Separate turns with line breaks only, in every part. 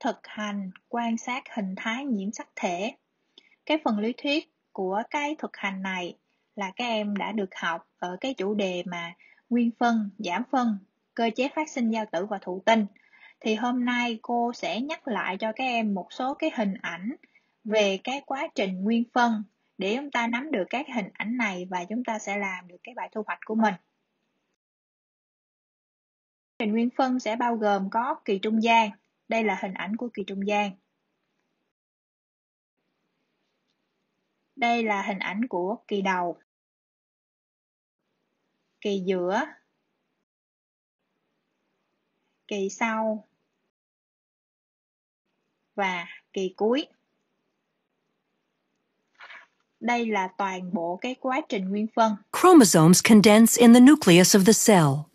thực hành quan sát hình thái nhiễm sắc thể cái phần lý thuyết của cái thực hành này là các em đã được học ở cái chủ đề mà nguyên phân giảm phân cơ chế phát sinh giao tử và thụ tinh thì hôm nay cô sẽ nhắc lại cho các em một số cái hình ảnh về cái quá trình nguyên phân để chúng ta nắm được các hình ảnh này và chúng ta sẽ làm được cái bài thu hoạch của mình trình nguyên phân sẽ bao gồm có kỳ trung gian đây là hình ảnh của kỳ trung gian. Đây là hình ảnh của kỳ đầu. Kỳ giữa. Kỳ sau. Và kỳ cuối. Đây là toàn bộ cái quá trình nguyên phân.
Chromosomes condense in the nucleus of the cell.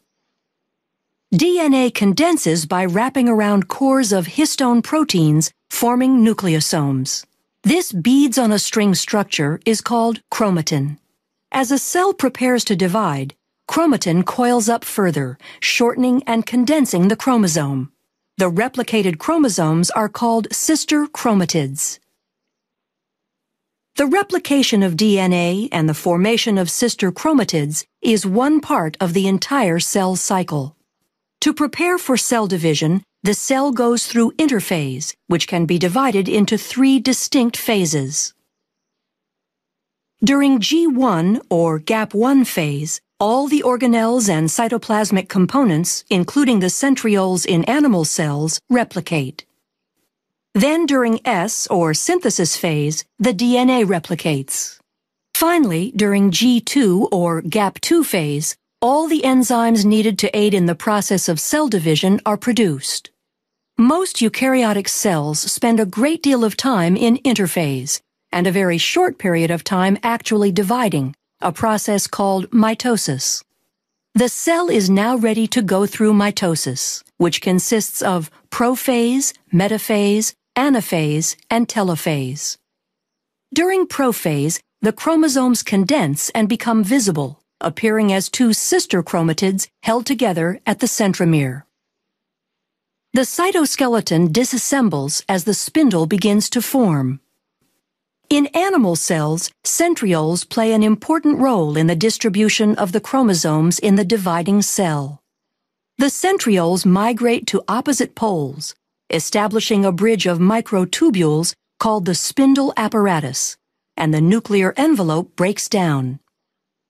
DNA condenses by wrapping around cores of histone proteins, forming nucleosomes. This beads on a string structure is called chromatin. As a cell prepares to divide, chromatin coils up further, shortening and condensing the chromosome. The replicated chromosomes are called sister chromatids. The replication of DNA and the formation of sister chromatids is one part of the entire cell cycle. To prepare for cell division, the cell goes through interphase, which can be divided into three distinct phases. During G1 or GAP1 phase, all the organelles and cytoplasmic components, including the centrioles in animal cells, replicate. Then during S or synthesis phase, the DNA replicates. Finally, during G2 or GAP2 phase, all the enzymes needed to aid in the process of cell division are produced. Most eukaryotic cells spend a great deal of time in interphase and a very short period of time actually dividing, a process called mitosis. The cell is now ready to go through mitosis, which consists of prophase, metaphase, anaphase, and telophase. During prophase, the chromosomes condense and become visible appearing as two sister chromatids held together at the centromere. The cytoskeleton disassembles as the spindle begins to form. In animal cells, centrioles play an important role in the distribution of the chromosomes in the dividing cell. The centrioles migrate to opposite poles, establishing a bridge of microtubules called the spindle apparatus, and the nuclear envelope breaks down.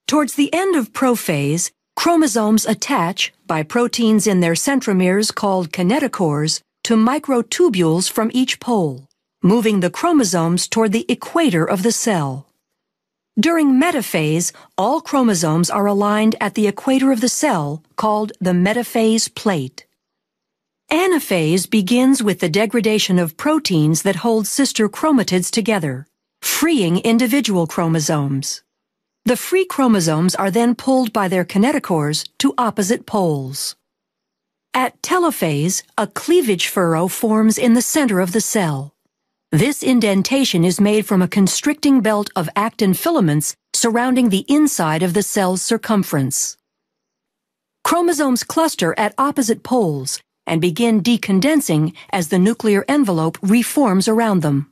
Towards the end of prophase, chromosomes attach by proteins in their centromeres called kinetochores to microtubules from each pole, moving the chromosomes toward the equator of the cell. During metaphase, all chromosomes are aligned at the equator of the cell, called the metaphase plate. Anaphase begins with the degradation of proteins that hold sister chromatids together, freeing individual chromosomes. The free chromosomes are then pulled by their kinetochores to opposite poles. At telophase, a cleavage furrow forms in the center of the cell. This indentation is made from a constricting belt of actin filaments surrounding the inside of the cell's circumference. Chromosomes cluster at opposite poles and begin decondensing as the nuclear envelope reforms around them.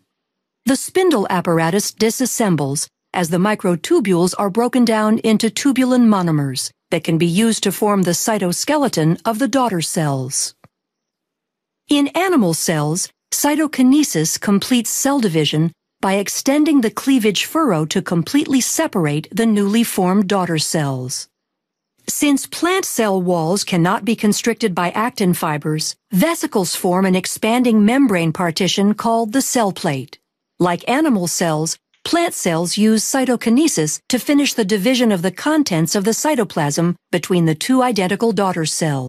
The spindle apparatus disassembles as the microtubules are broken down into tubulin monomers that can be used to form the cytoskeleton of the daughter cells. In animal cells, cytokinesis completes cell division by extending the cleavage furrow to completely separate the newly formed daughter cells. Since plant cell walls cannot be constricted by actin fibers, vesicles form an expanding membrane partition called the cell plate. Like animal cells, plant cells use cytokinesis to finish the division of the contents of the cytoplasm between the two identical daughter cells.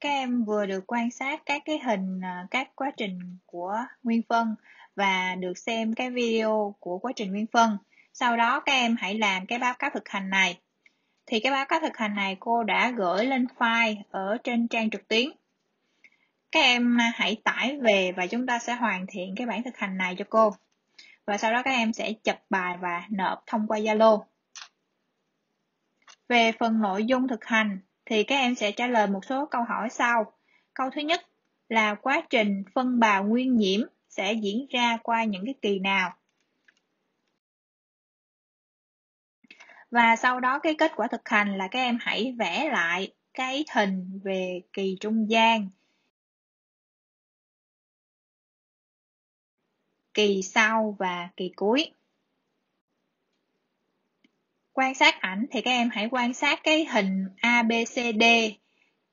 Các em vừa được quan sát các cái hình, à, các quá trình của nguyên phân và được xem cái video của quá trình nguyên phân. Sau đó các em hãy làm cái báo cáo thực hành này. Thì cái báo cáo thực hành này cô đã gửi lên file ở trên trang trực tuyến các em à, hãy tải về và chúng ta sẽ hoàn thiện cái bản thực hành này cho cô và sau đó các em sẽ chụp bài và nộp thông qua Zalo. Về phần nội dung thực hành thì các em sẽ trả lời một số câu hỏi sau. Câu thứ nhất là quá trình phân bào nguyên nhiễm sẽ diễn ra qua những cái kỳ nào? Và sau đó cái kết quả thực hành là các em hãy vẽ lại cái hình về kỳ trung gian kỳ sau và kỳ cuối quan sát ảnh thì các em hãy quan sát cái hình ABCD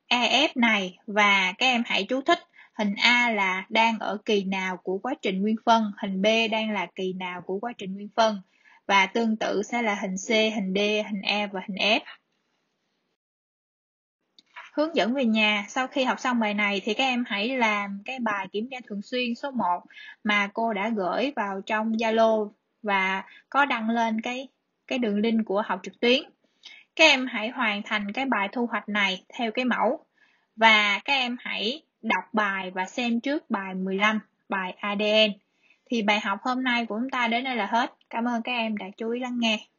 EF này và các em hãy chú thích hình A là đang ở kỳ nào của quá trình nguyên phân, hình B đang là kỳ nào của quá trình nguyên phân và tương tự sẽ là hình C, hình D, hình E và hình F. Hướng dẫn về nhà, sau khi học xong bài này thì các em hãy làm cái bài kiểm tra thường xuyên số 1 mà cô đã gửi vào trong Zalo và có đăng lên cái cái đường link của học trực tuyến. Các em hãy hoàn thành cái bài thu hoạch này theo cái mẫu và các em hãy đọc bài và xem trước bài 15, bài ADN. Thì bài học hôm nay của chúng ta đến đây là hết. Cảm ơn các em đã chú ý lắng nghe.